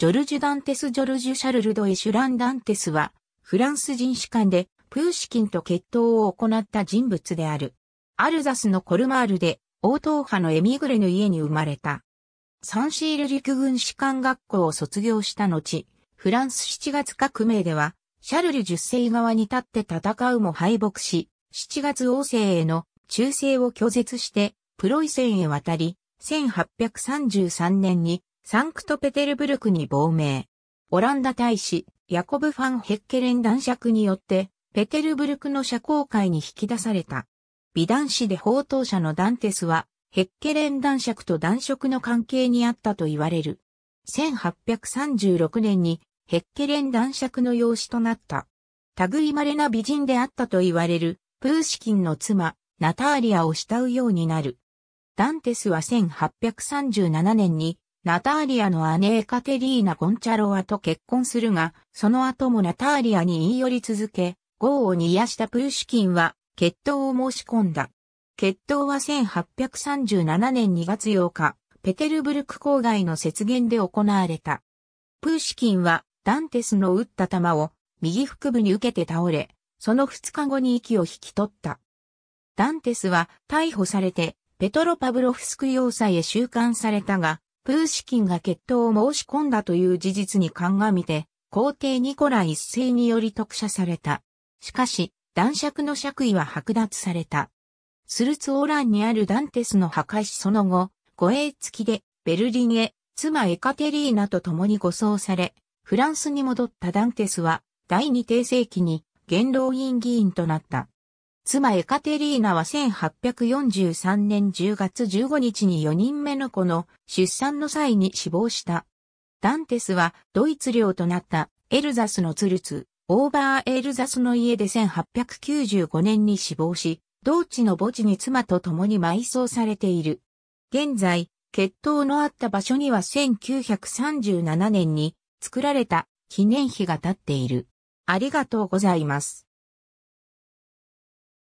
ジョルジュ・ダンテス・ジョルジュ・シャルルド・エシュラン・ダンテスは、フランス人士官で、プーシキンと決闘を行った人物である。アルザスのコルマールで、王党派のエミグレの家に生まれた。サンシール陸軍士官学校を卒業した後、フランス7月革命では、シャルル10世側に立って戦うも敗北し、7月王政への忠誠を拒絶して、プロイセンへ渡り、1833年にサンクトペテルブルクに亡命。オランダ大使、ヤコブ・ファン・ヘッケレン男爵によって、ペテルブルクの社交界に引き出された。美男子で放蕩者のダンテスは、ヘッケレン男爵と男色の関係にあったと言われる。1836年にヘッケレン男爵の養子となった。類稀な美人であったと言われる、プーシキンの妻、ナターリアを慕うようになる。ダンテスは1837年にナターリアの姉カテリーナ・ゴンチャロワと結婚するが、その後もナターリアに言い寄り続け、ーを煮やしたプーシキンは、決闘を申し込んだ。決闘は1837年2月8日、ペテルブルク郊外の雪原で行われた。プーシキンは、ダンテスの撃った弾を、右腹部に受けて倒れ、その2日後に息を引き取った。ダンテスは逮捕されて、ペトロパブロフスク要塞へ収監されたが、プーシキンが決闘を申し込んだという事実に鑑みて、皇帝ニコラ一世により特赦された。しかし、男爵の爵位は剥奪された。スルツオーランにあるダンテスの墓石その後、護衛付きでベルリンへ妻エカテリーナと共に護送され、フランスに戻ったダンテスは第二帝世紀に元老院議員となった。妻エカテリーナは1843年10月15日に4人目の子の出産の際に死亡した。ダンテスはドイツ領となったエルザスのツルツ、オーバーエルザスの家で1895年に死亡し、同地の墓地に妻と共に埋葬されている。現在、血統のあった場所には1937年に作られた記念碑が建っている。ありがとうございます。